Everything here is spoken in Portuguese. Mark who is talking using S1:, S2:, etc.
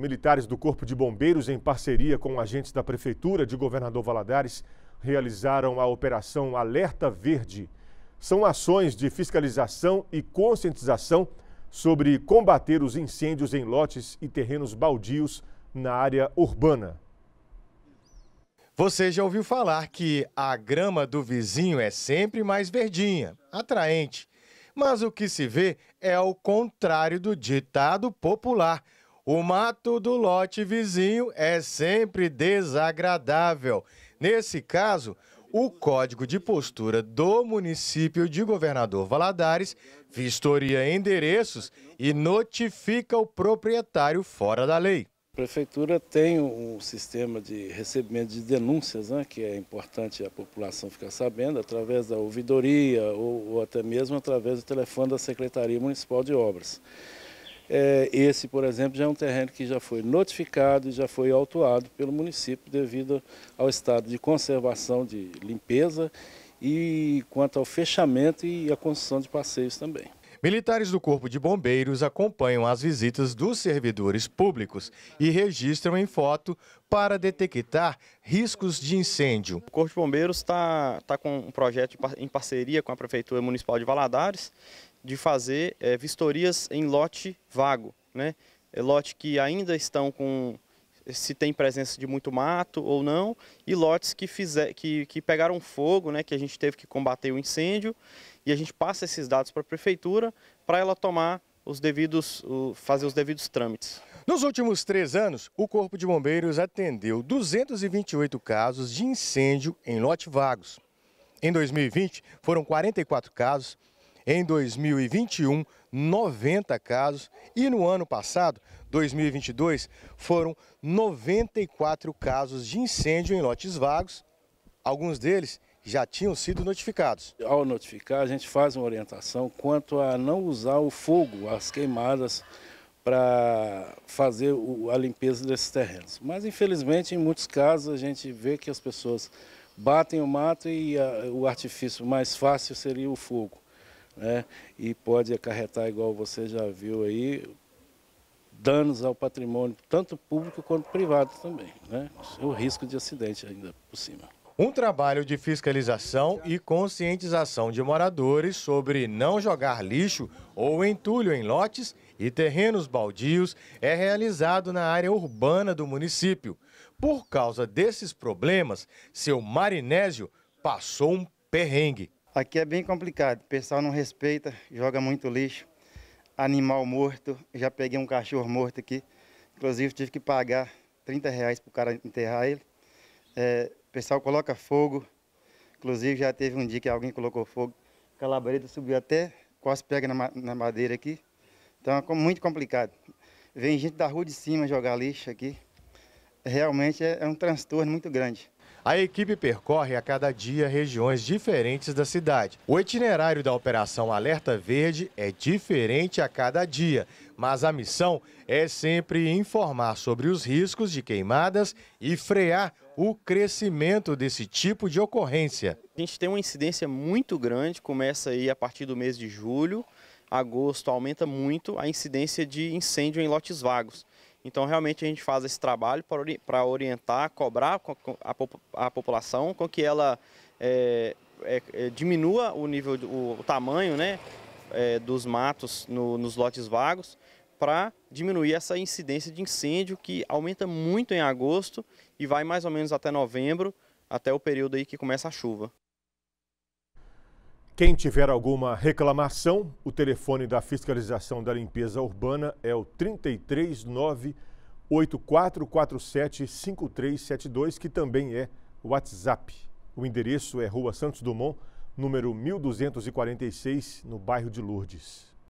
S1: Militares do Corpo de Bombeiros, em parceria com agentes da Prefeitura de Governador Valadares, realizaram a Operação Alerta Verde. São ações de fiscalização e conscientização sobre combater os incêndios em lotes e terrenos baldios na área urbana. Você já ouviu falar
S2: que a grama do vizinho é sempre mais verdinha, atraente. Mas o que se vê é o contrário do ditado popular – o mato do lote vizinho é sempre desagradável. Nesse caso, o código de postura do município de Governador Valadares
S3: vistoria endereços e notifica o proprietário fora da lei. A prefeitura tem um sistema de recebimento de denúncias, né, que é importante a população ficar sabendo, através da ouvidoria ou, ou até mesmo através do telefone da Secretaria Municipal de Obras. É, esse, por exemplo, já é um terreno que já foi notificado e já foi autuado pelo município devido ao estado de conservação, de limpeza e quanto ao fechamento e a construção de passeios também.
S2: Militares do Corpo de Bombeiros acompanham as visitas dos servidores públicos
S4: e registram em foto para detectar riscos de incêndio. O Corpo de Bombeiros está tá com um projeto em parceria com a Prefeitura Municipal de Valadares de fazer é, vistorias em lote vago, né? É, lote que ainda estão com se tem presença de muito mato ou não, e lotes que, fizer, que, que pegaram fogo, né, que a gente teve que combater o incêndio, e a gente passa esses dados para a prefeitura para ela tomar os devidos, fazer os devidos trâmites. Nos últimos
S2: três anos, o Corpo de Bombeiros atendeu 228 casos de incêndio em lote vagos. Em 2020, foram 44 casos. Em 2021, 90 casos e no ano passado, 2022, foram 94 casos de incêndio em lotes vagos.
S3: Alguns deles já tinham sido notificados. Ao notificar, a gente faz uma orientação quanto a não usar o fogo, as queimadas, para fazer a limpeza desses terrenos. Mas, infelizmente, em muitos casos, a gente vê que as pessoas batem o mato e ah, o artifício mais fácil seria o fogo né? e pode acarretar, igual você já viu aí, danos ao patrimônio, tanto público quanto privado também. Né? O risco de acidente ainda por cima. Um
S2: trabalho de fiscalização e conscientização de moradores sobre não jogar lixo ou entulho em lotes e terrenos baldios é realizado na área urbana do município. Por causa desses problemas, seu Marinésio passou um perrengue. Aqui é bem complicado, o pessoal não respeita, joga muito lixo, animal morto, já peguei um cachorro morto aqui, inclusive tive que pagar 30 reais para o cara enterrar ele. É, o pessoal coloca fogo, inclusive já teve um dia que alguém colocou fogo, a subiu até, quase pega na, na madeira aqui, então é muito complicado. Vem gente da rua de cima jogar lixo aqui, realmente é, é um transtorno muito grande. A equipe percorre a cada dia regiões diferentes da cidade. O itinerário da Operação Alerta Verde é diferente a cada dia, mas a missão é sempre informar sobre os riscos de queimadas e frear o crescimento desse tipo de ocorrência.
S4: A gente tem uma incidência muito grande, começa aí a partir do mês de julho, agosto aumenta muito a incidência de incêndio em lotes vagos. Então, realmente, a gente faz esse trabalho para orientar, cobrar a, população com que ela é, é, é diminua o nível, o, tamanho né, é, dos matos no, nos lotes vagos para diminuir essa incidência de incêndio que aumenta muito em agosto e vai mais ou menos até novembro, até o período aí que começa a chuva.
S1: Quem tiver alguma reclamação, o telefone da fiscalização da limpeza urbana é o 339 8447-5372, que também é WhatsApp. O endereço é Rua Santos Dumont, número 1246, no bairro de Lourdes.